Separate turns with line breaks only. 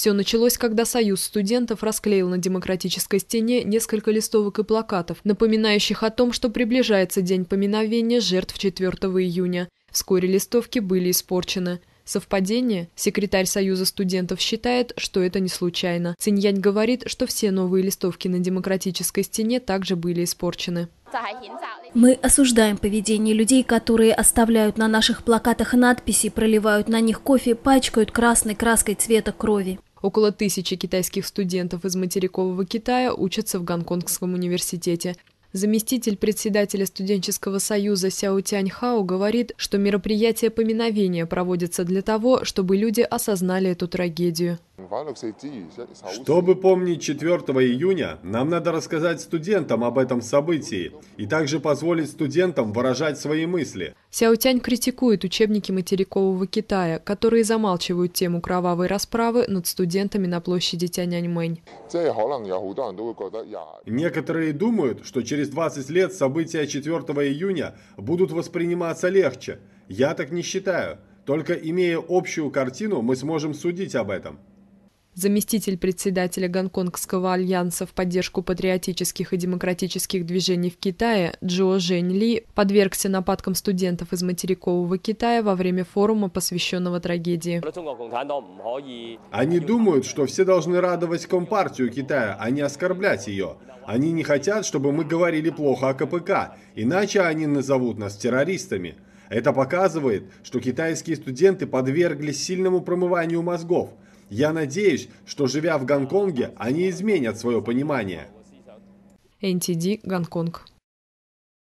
Все началось, когда Союз студентов расклеил на демократической стене несколько листовок и плакатов, напоминающих о том, что приближается день поминовения жертв 4 июня. Вскоре листовки были испорчены. Совпадение? Секретарь Союза студентов считает, что это не случайно. Циньянь говорит, что все новые листовки на демократической стене также были испорчены. Мы осуждаем поведение людей, которые оставляют на наших плакатах надписи, проливают на них кофе, пачкают красной краской цвета крови. Около тысячи китайских студентов из материкового Китая учатся в Гонконгском университете – Заместитель председателя студенческого союза Сяо Тянь Хао говорит, что мероприятие поминовения проводится для того, чтобы люди осознали эту трагедию.
Чтобы помнить 4 июня, нам надо рассказать студентам об этом событии и также позволить студентам выражать свои мысли.
Сяотянь критикует учебники материкового Китая, которые замалчивают тему кровавой расправы над студентами на площади Тяньаньмэнь.
Некоторые думают, что через через 20 лет события 4 июня будут восприниматься легче. Я так не считаю. Только имея общую картину, мы сможем судить об этом.
Заместитель председателя Гонконгского альянса в поддержку патриотических и демократических движений в Китае Джо Жень Ли подвергся нападкам студентов из материкового Китая во время форума, посвященного трагедии.
Они думают, что все должны радовать Компартию Китая, а не оскорблять ее. Они не хотят, чтобы мы говорили плохо о КПК, иначе они назовут нас террористами. Это показывает, что китайские студенты подверглись сильному промыванию мозгов. Я надеюсь, что живя в Гонконге, они изменят свое понимание.
NTD Гонконг